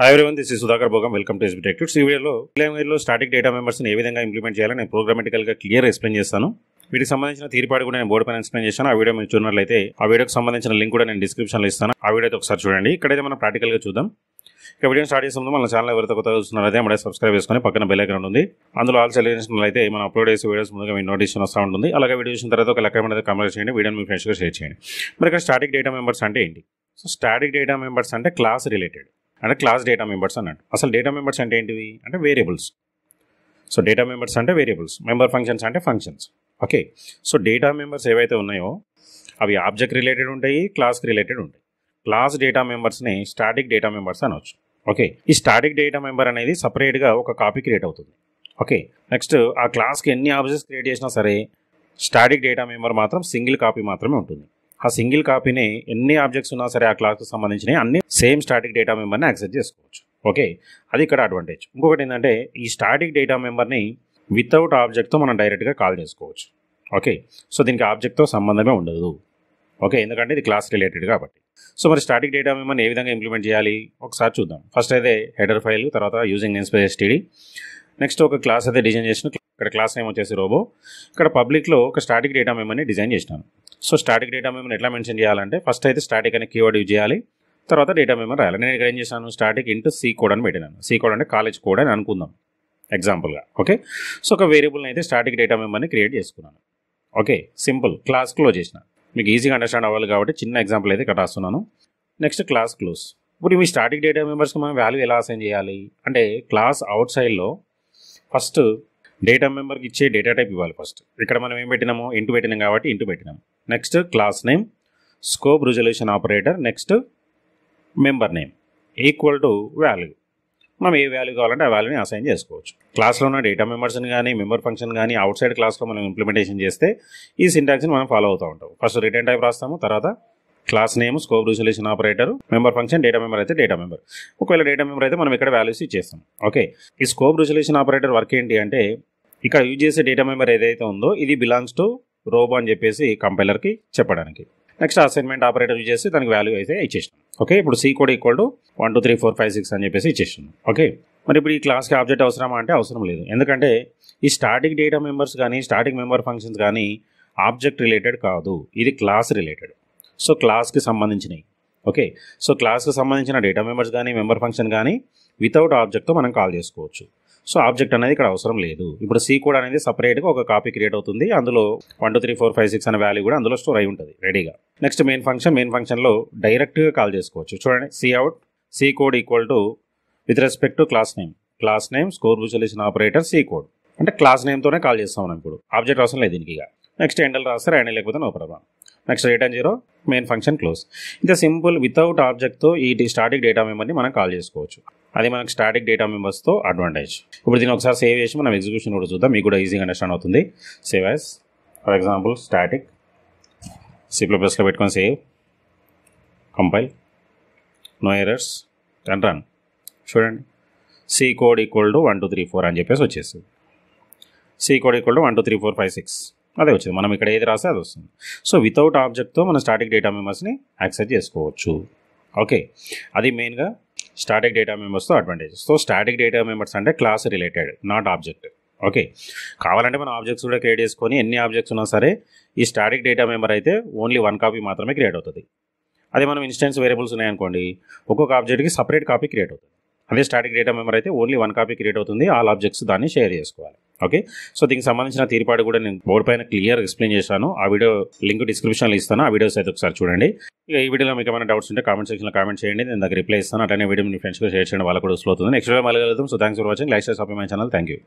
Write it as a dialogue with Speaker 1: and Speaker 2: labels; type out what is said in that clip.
Speaker 1: high everyone this is Sudhakar Bhogam welcome to SB ఈ వీడియోలో లో స్టాటిక్ డేటా మెంబర్స్ని ఏ విధంగా ఇంప్లిమెంట్ చేయాలని నేను ప్రోగ్రామెటికల్గా క్లియర్ ఎక్స్ప్లెయిన్ చేస్తాను వీటికి సంబంధించిన తీరిపాటు కూడా నేను బోర్డు పైన ఎక్స్ప్లెయిన్ చేశాను ఆ వీడియో మీరు చూడనట్లయితే ఆ వీడియోకి సంబంధించిన లింక్ కూడా నేను డిస్క్రిప్షన్లో ఇస్తాను ఆ వీడియో ఒకసారి చూడండి ఇక్కడైతే మనం ప్రాక్టికల్గా చూద్దాం ఇక వీడియో స్టార్ట్ చేసే ముందు మన ఛానల్ ఎవరైతే కొత్తగా చూస్తున్నారైతే మన సబ్స్క్రైబ్ చేసుకొని పక్కన బెల్ ఐకాన్ ఉంది అందులో ఆల్ సెలెక్షన్లో అయితే మనం అప్లోడ్ చేసే వీడియోస్ ముందుగా మీ నోటిఫికేషన్ వస్తూ ఉంటుంది అలాగే వీడియో చూసిన తర్వాత ఒక లెక్క మీద కమెంట్ చేయండి వీడియో మీ ఫ్రెండ్స్గా షేర్ చేయండి మరి ఇక్కడ స్టాటిక్ డేటా మెంబర్స్ అంటే ఏంటి సో స్టాటిక్ డేటా మెంబర్స్ అంటే క్లాస్ రిలేటెడ్ అంటే క్లాస్ డేటా మెంబర్స్ అన్నట్టు అసలు డేటా మెంబర్స్ అంటే ఏంటివి అంటే వేరియబుల్స్ సో డేటా మెంబర్స్ అంటే వేరియబుల్స్ మెంబర్ ఫంక్షన్స్ అంటే functions okay so data members ఏవైతే ఉన్నాయో అవి ఆబ్జెక్ట్ రిలేటెడ్ ఉంటాయి క్లాస్కి రిలేటెడ్ ఉంటాయి క్లాస్ డేటా మెంబర్స్ని స్టాటిక్ డేటా మెంబర్స్ అనవచ్చు ఓకే ఈ స్టాటిక్ డేటా మెంబర్ అనేది సపరేట్గా ఒక కాపీ క్రియేట్ అవుతుంది ఓకే నెక్స్ట్ ఆ క్లాస్కి ఎన్ని ఆబ్జెక్ట్స్ క్రియేట్ చేసినా సరే స్టాటిక్ డేటా మెంబర్ మాత్రం సింగిల్ కాపీ మాత్రమే ఉంటుంది ఆ సింగిల్ కాపీని ఎన్ని ఆబ్జెక్ట్స్ ఉన్నా సరే ఆ క్లాస్కి సంబంధించిన అన్ని సేమ్ స్టాటిక్ డేటా మెంబర్ని యాక్సెస్ చేసుకోవచ్చు ఓకే అది ఇక్కడ అడ్వాంటేజ్ ఇంకొకటి ఏంటంటే ఈ స్టాటిక్ డేటా మెంబర్ని వితౌట్ ఆబ్జెక్ట్తో మనం డైరెక్ట్గా కాల్ చేసుకోవచ్చు ఓకే సో దీనికి ఆబ్జెక్ట్తో సంబంధమే ఉండదు ఓకే ఎందుకంటే ఇది క్లాస్ రిలేటెడ్ కాబట్టి సో మరి స్టాటిక్ డేటా మిమ్మల్ని ఏ విధంగా ఇంప్లిమెంట్ చేయాలి ఒకసారి చూద్దాం ఫస్ట్ అయితే హెడర్ ఫైల్ తర్వాత యూజింగ్ ఇన్స్పైర్ ఎస్టీడీ నెక్స్ట్ ఒక క్లాస్ అయితే డిజైన్ చేసిన ఇక్కడ క్లాస్ ఏమొచ్చేసి రోబో ఇక్కడ పబ్లిక్లో ఒక స్టాటిక్ డేటా మెంబర్ని డిజైన్ చేసినాను సో స్టాటిక్ డేటా మేము ఎట్లా మెన్షన్ చేయాలంటే ఫస్ట్ అయితే స్టాటిక్ అనే కీవర్డ్ యూజ్ చేయాలి తర్వాత డేటా మేము రాయాలి నేను ఇక్కడ ఏం చేశాను స్టాటిక్ ఇంటూ సీ కోడ్ అని పెట్టినాను సీ కోడ్ అంటే కాలేజ్ కోడ్ అని అనుకుందాం ఎగ్జాంపుల్గా ఓకే సో ఒక వేరియబుల్ని అయితే స్టాటిక్ డేటా మేమని క్రియేట్ చేసుకున్నాను ఓకే సింపుల్ క్లాస్ క్లోజ్ చేసిన మీకు ఈజీగా అండర్స్టాండ్ అవ్వాలి కాబట్టి చిన్న ఎగ్జాంపుల్ అయితే ఇక్కడ రాస్తున్నాను నెక్స్ట్ క్లాస్ క్లోజ్ ఇప్పుడు మీ స్టాటిక్ డేటా మెంబర్స్కి మనం వాల్యూ ఎలా అసైన్ చేయాలి అంటే క్లాస్ అవుట్ సైడ్లో ఫస్ట్ డేటా మెంబర్కి ఇచ్చే డేటా టైప్ ఇవ్వాలి ఫస్ట్ ఇక్కడ మనం ఏం పెట్టినామో ఇంటూ పెట్టినాం కాబట్టి ఇంటూ పెట్టినాం next class name scope resolution operator next member name equal to value మనం ఏ వాల్యూ కావాలంటే ఆ వాల్యూని అసైన్ చేసుకోవచ్చు క్లాస్లో ఉన్న డేటా మెంబర్స్ని కానీ మెంబర్ ఫంక్షన్ కానీ అవుట్ సైడ్ క్లాస్లో మనం ఇంప్లిమెంటేషన్ చేస్తే ఈ సింటాక్స్ని మనం ఫాలో అవుతూ ఉంటాం ఫస్ట్ రిటర్న్ టైప్ రాస్తాము తర్వాత class name scope resolution operator member function data member అయితే డేటా మెంబర్ ఒకవేళ డేటా మెంబర్ అయితే మనం ఇక్కడ వాల్యూస్ ఇచ్చేస్తాం ఓకే ఈ స్కోప్ రిజల్యూషన్ ఆపరేటర్ వర్క్ ఏంటి అంటే ఇక్కడ యూజ్ చేసే డేటా మెంబర్ ఏదైతే ఉందో ఇది బిలాంగ్స్ టు రోబో అని చెప్పేసి కంపైలర్కి చెప్పడానికి నెక్స్ట్ అసైన్మెంట్ ఆపరేటర్ యూజ్ చేసి దానికి వాల్యూ అయితే ఇచ్చేసాం ఓకే ఇప్పుడు సి కూడా equal to one two three four five six అని చెప్పేసి ఇచ్చేసాం ఓకే మరి ఇప్పుడు ఈ క్లాస్కి ఆబ్జెక్ట్ అవసరమా అంటే అవసరం లేదు ఎందుకంటే ఈ స్టాటిక్ డేటా మెంబర్స్ కానీ స్టాటిక్ మెంబర్ ఫంక్షన్స్ కానీ ఆబ్జెక్ట్ రిలేటెడ్ కాదు ఇది క్లాస్ రిలేటెడ్ సో క్లాస్కి సంబంధించినవి ఓకే సో క్లాస్కి సంబంధించిన డేటా మెంబర్స్ కానీ మెంబర్ ఫంక్షన్ కానీ వితౌట్ ఆబ్జెక్ట్తో మనం కాల్ చేసుకోవచ్చు సో ఆబ్జెక్ట్ అనేది ఇక్కడ అవసరం లేదు ఇప్పుడు సీ కోడ్ అనేది సపరేట్గా ఒక కాపీ క్రియేట్ అవుతుంది అందులో one two three four five six అనే వాల్యూ కూడా అందులో స్టోర్ అయి ఉంటుంది రెడీగా నెక్స్ట్ మెయిన్ ఫంక్షన్ మెయిన్ ఫంక్షన్లో డైరెక్ట్గా కాల్ చేసుకోవచ్చు చూడండి cout C code equal to with respect to class name class name scope resolution operator C code అంటే క్లాస్ నేమ్తోనే కాల్ చేస్తాం మనం ఇప్పుడు ఆబ్జెక్ట్ అవసరం లేదు దీనికి నెక్స్ట్ ఎండల్ రాస్తారు ఎండ లేకపోతే no problem next return zero main function close ఇంత సింపుల్ వితౌట్ ఆబ్జెక్ట్తో ఈ స్టాటిక్ డేటా మెంబర్ని మనం కాల్ చేసుకోవచ్చు అది మనకు స్టాటిక్ డేటా మెంబర్స్తో అడ్వాంటేజ్ ఇప్పుడు దీన్ని ఒకసారి సేవ్ చేసి మనం ఎగ్జిక్యూషన్ కూడా చూద్దాం మీకు కూడా ఈజీగా అండర్స్టాండ్ అవుతుంది save as for example static సిప్లో ప్లస్లో పెట్టుకొని save compile no errors and run చూడండి C code equal to one two three four అని చెప్పేసి వచ్చేస్తుంది C code equal to one two three four five six అదే వచ్చింది మనం ఇక్కడ ఏది రాస్తే అది వస్తుంది సో వితౌట్ ఆబ్జెక్ట్తో మనం స్టాటిక్ డేటా మెంబర్స్ని యాక్సెస్ చేసుకోవచ్చు ఓకే అది మెయిన్గా స్టాటిక్ డేటా మెంబర్స్తో advantages so static data members అంటే class related not object okay కావాలంటే మనం ఆబ్జెక్ట్స్ కూడా క్రియేట్ చేసుకొని ఎన్ని ఆబ్జెక్ట్స్ ఉన్నా సరే ఈ స్టాటిక్ డేటా మెంబర్ అయితే ఓన్లీ వన్ కాపీ మాత్రమే క్రియేట్ అవుతుంది అదే మనం ఇన్స్టెన్స్ వేరియబుల్స్ ఉన్నాయనుకోండి ఒక్కొక్క ఆబ్జెక్ట్కి సపరేట్ కాపీ క్రియేట్ అవుతుంది అదే స్టాటిక్ డేటా మెంబర్ అయితే ఓన్లీ వన్ కాపీ క్రియేట్ అవుతుంది ఆల్ ఆబ్జెక్ట్స్ దాన్ని షేర్ చేసుకోవాలి ఓకే సో దీనికి సంబంధించిన తీర్పాటు కూడా నేను బోర్డు పైన క్లియర్ ఎక్స్ప్లెయిన్ చేశాను ఆ వీడియో లింక్ డిస్క్రిప్షన్లో ఇస్తాను ఆ వీడియోస్ అయితే ఒకసారి చూడండి ఇక ఈ వీడియోలో మీకు ఏమైనా డౌట్స్ ఉంటే కామెంట్ సెక్షన్లో కామెంట్ చేయండి నేను దగ్గర రిప్లై ఇస్తాను అట్లనే వీడియో మీ ఫ్రెండ్స్ షేర్ చేయండి వాళ్ళకి కూడా వస్తుంది నెక్స్ట్ వీడియో మళ్ళీ కలుద్దాం so thanks for watching like share subscribe my channel thank you